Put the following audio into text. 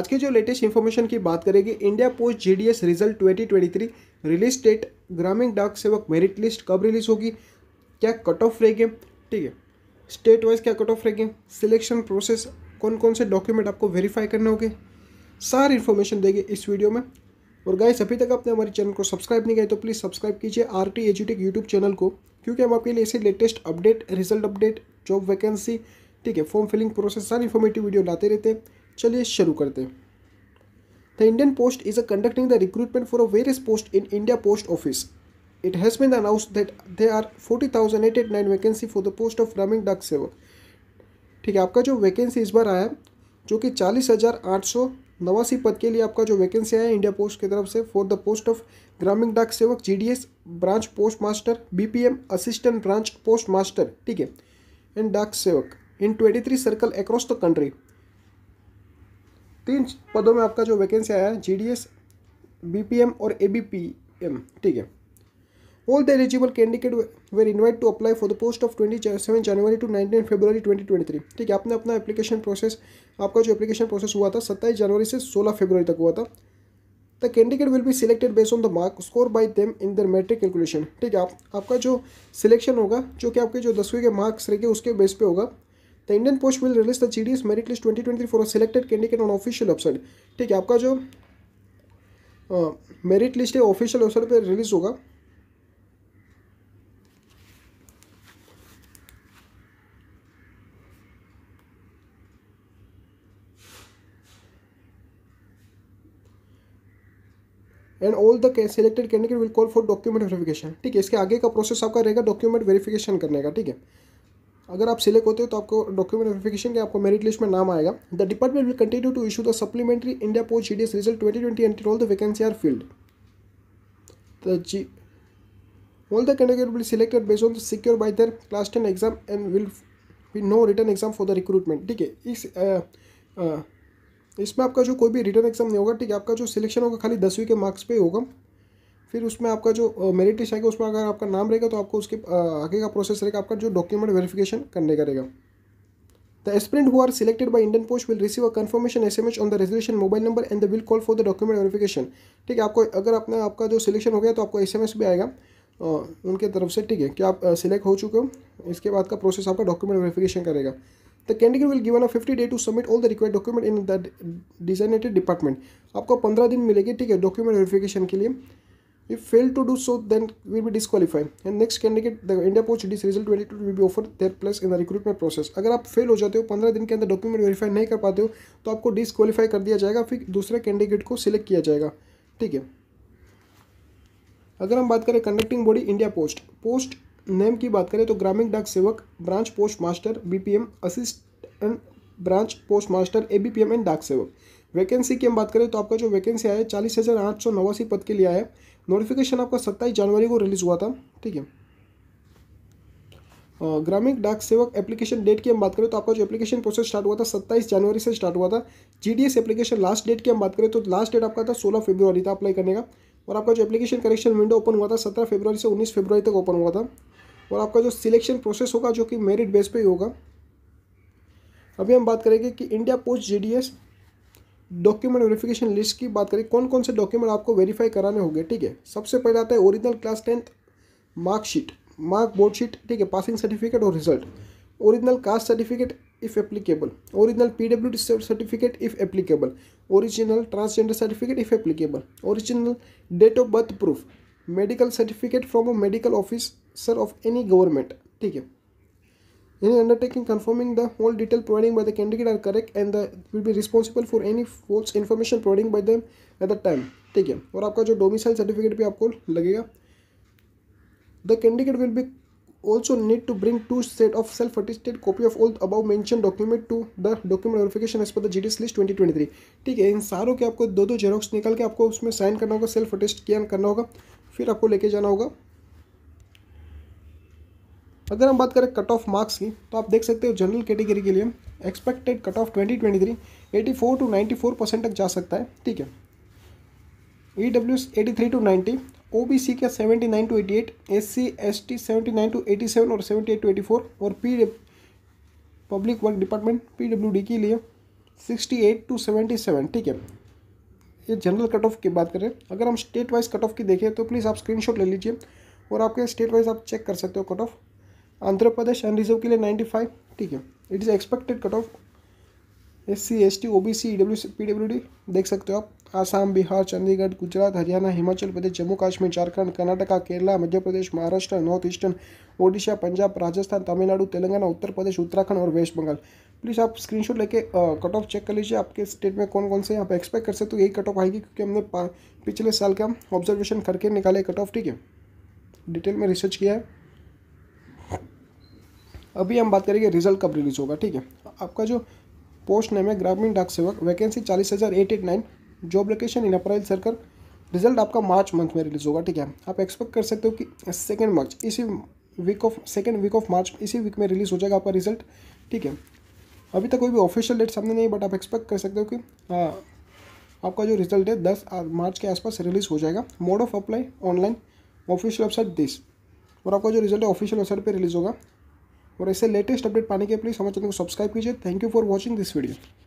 आज की जो लेटेस्ट इन्फॉर्मेशन की बात करेगी India post G result twenty release date Gramin Dak सेवक मेरिट लिस्ट कब रिलीज होगी क्या कट ऑफ रहेगी ठीक है स्टेट वाइज क्या कट ऑफ रहेगी सिलेक्शन प्रोसेस कौन कौन से डॉक्यूमेंट आपको वेरीफाई करने होंगे सारी इन्फॉर्मेशन देंगे इस वीडियो में और गाइस अभी तक आपने हमारे चैनल को सब्सक्राइब नहीं किया तो प्लीज़ सब्सक्राइब कीजिए आर टी एजुटेक यूट्यूब चैनल को क्योंकि हम आपके लिए ऐसे latest update result update job vacancy ठीक है फॉर्म फिलिंग प्रोसेस सारी इन्फॉर्मेटिव वीडियो लाते रहते हैं चलिए शुरू करते हैं the Indian post is conducting the recruitment for a various post in India post office it has Post announce that they are forty thousand eight eight nine vacancy for the post of Gramin Dak सेवक ठीक है आपका जो vacancy इस बार आया है जो कि चालीस हज़ार आठ सौ नवासी पद के लिए आपका जो वैकेंसी आया है इंडिया पोस्ट की तरफ से for the post of Gramin Dak Sevak G D S branch postmaster B P M assistant branch postmaster ठीक है and Dak Sevak in twenty three circle across the country तीन पदों में आपका जो वैकेंसी आया है G D S B P M और ए बी पी एम ठीक है all the eligible candidate were invite to apply for the post of twenty seven January to nineteen February twenty twenty three ठीक है आपने अपना application process आपका जो application process हुआ था सत्ताईस जनवरी से सोलह फेब्रवरी तक हुआ था the candidate will be selected base on the mark score by them in their matric calculation ठीक है आप आपका जो सिलेक्शन होगा जो कि आपके जो दसवीं के मार्क्स रहेंगे उसके बेस पे होगा the Indian post will release the G D S merit list twenty twenty for selected candidate on official website ठीक है आपका जो मेरिट लिस्ट है ऑफिशियल वेबसाइट पर रिलीज होगा and all the selected candidate will call for document verification ठीक है इसके आगे का प्रोसेस आपका रहेगा डॉक्यूमेंट वेरिफिकेशन करने का ठीक है अगर आप सिलेक्ट होते हो तो आपको डॉक्यूमेंट वेरिफिकेशन के आपको मेरिट लिस्ट में नाम आएगा the department will continue to issue the supplementary India post G D S result twenty twenty until all the vacancy are filled the G. All the candidates will be selected based secure by their class ten exam and will and no written exam for the recruitment ठीक है इस इसमें आपका जो कोई भी return exam नहीं होगा ठीक है आपका जो सिलेक्शन होगा खाली दसवीं के मार्क्स पे होगा फिर उसमें आपका जो मेरिट लिस्ट आएगा उसमें अगर आपका नाम रहेगा तो आपको उसके आगे का प्रोसेस रहेगा आपका जो डॉक्यूमेंट वेरिफिकेशन करने का रहेगा The are selected by Indian post will receive a confirmation S M S on the resolution mobile number and the will call for the document verification ठीक है आपको अगर अपना आपका जो सिलेक्शन हो गया तो आपको एस एम एस भी आएगा उनके तरफ से ठीक है कि आप सिलेक्ट हो चुके हो इसके बाद का प्रोसेस आपका डॉक्यूमेंट वेरिफिकेशन करेगा the candidate will given a fifty day to submit all the required document in the designated department आपको पंद्रह दिन मिलेगी ठीक है डॉक्यूमेंट वेरिफिकेशन के लिए If failed to do so, then will be disqualified. And next candidate, the India Post Judice Result 22 will be offered their place in the recruitment process. अगर आप फेल हो जाते हो पंद्रह दिन के अंदर डॉक्यूमेंट वेरीफाई नहीं कर पाते हो तो आपको डिसक्वालीफाई कर दिया जाएगा फिर दूसरे कैंडिडेट को सिलेक्ट किया जाएगा ठीक है अगर हम बात करें conducting body India post post name की बात करें तो Gramin Dak Sevak branch postmaster BPM assistant branch postmaster A B P M and Dak Sevak vacancy की हम बात करें तो आपका जो वैकेंसी आया है चालीस हज़ार आठ सौ नवासी पद के लिए आया है नोटिफिकेशन आपका सत्ताईस जनवरी को रिलीज़ हुआ था ठीक है ग्रामीण डाक सेवक एप्लीकेशन डेट की हम बात करें तो आपका जो एप्लीकेशन प्रोसेस स्टार्ट हुआ था सत्ताईस जनवरी से स्टार्ट हुआ था जीडीएस एप्लीकेशन लास्ट डेट की हम बात करें तो लास्ट डेट आपका था सोलह फेब्रुवरी था अप्लाई करने का और आपका जो एप्लीकेशन करेक्शन विंडो ओपन हुआ था सत्रह फेब्रवरी से उन्नीस फेब्रुवरी तक ओपन हुआ था और आपका जो सिलेक्शन प्रोसेस होगा जो कि मेरिट बेस पे ही होगा अभी हम बात करेंगे कि India post GDS document verification list की बात करें कौन कौन से डॉक्यूमेंट आपको वेरीफाई कराने होंगे ठीक है सबसे पहले आता है original class tenth marksheet mark board sheet ठीक है पासिंग सर्टिफिकेट और result original caste certificate if applicable original P D certificate if applicable original transgender certificate if applicable original date of birth proof medical certificate from a medical officer of any government ठीक है Any undertaking confirming the all detail provided by the candidate are correct and the will be responsible for any false information provided by them at the time ठीक है और आपका जो domicile certificate भी आपको लगेगा the candidate will be also need to bring two set of self attested copy of all above mentioned document to the document verification as per the GDS list 2023 ठीक है इन सारों के आपको दो दो जेरोक्स निकाल के आपको उसमें साइन करना होगा सेल्फ अटेस्ट किया करना होगा फिर आपको लेके जाना होगा अगर हम बात करें कट ऑफ मार्क्स की तो आप देख सकते हो जनरल कैटेगरी के लिए expected cut off 2023 84 to 94 percent तक जा सकता है ठीक है E W S eighty three to ninety O B C का seventy nine to eighty eight S C S T seventy nine to eighty seven और seventy eight to eighty four और P public work department P W D के लिए sixty eight to seventy seven ठीक है ये general cut off की बात करें अगर हम स्टेट वाइज कट ऑफ की देखें तो प्लीज़ आप स्क्रीनशॉट ले लीजिए और आपके स्टेट वाइज आप चेक कर सकते हो cut off Andhra Pradesh unreserved के लिए नाइन्टी फाइव ठीक है it is expected cut off S C S T O B C W C P W D देख सकते हो आप आसाम बिहार चंडीगढ़ गुजरात हरियाणा हिमाचल प्रदेश जम्मू कश्मीर झारखंड कर्नाटका केरला मध्य प्रदेश महाराष्ट्र नॉर्थ ईस्टर्न ओडिशा पंजाब राजस्थान तमिलनाडु तेलंगाना उत्तर प्रदेश उत्तराखंड और वेस्ट बंगाल प्लीज़ आप स्क्रीन शॉट लेके कट ऑफ चेक कर लीजिए आपके स्टेट में कौन कौन से आप एक्सपेक्ट कर सकते हो यही कट ऑफ आएगी क्योंकि हमने पिछले साल का ऑब्जर्वेशन करके निकाले कट ऑफ ठीक है डिटेल में रिसर्च किया है अभी हम बात करेंगे रिजल्ट कब रिलीज होगा ठीक है आपका जो पोस्ट नेम है ग्रामीण डाक सेवक वैकेंसी चालीस हज़ार eight eight nine job location in April सरकर रिजल्ट आपका मार्च मंथ में रिलीज होगा ठीक है आप एक्सपेक्ट कर सकते हो कि सेकेंड मार्च इसी week of second week of March इसी वीक में रिलीज हो जाएगा आपका रिजल्ट ठीक है अभी तक कोई भी ऑफिशियल डेट सामने नहीं बट आप एक्सपेक्ट कर सकते हो कि आ, हाँ, आपका जो रिजल्ट है दस मार्च के आसपास रिलीज हो जाएगा mode of apply online official website this और आपका जो रिजल्ट है ऑफिशियल वेबसाइट पर रिलीज होगा और ऐसे लेटेस्ट अपडेट पाने के लिए प्लीज़ हमारे चैनल को सब्सक्राइब कीजिए thank you for watching this video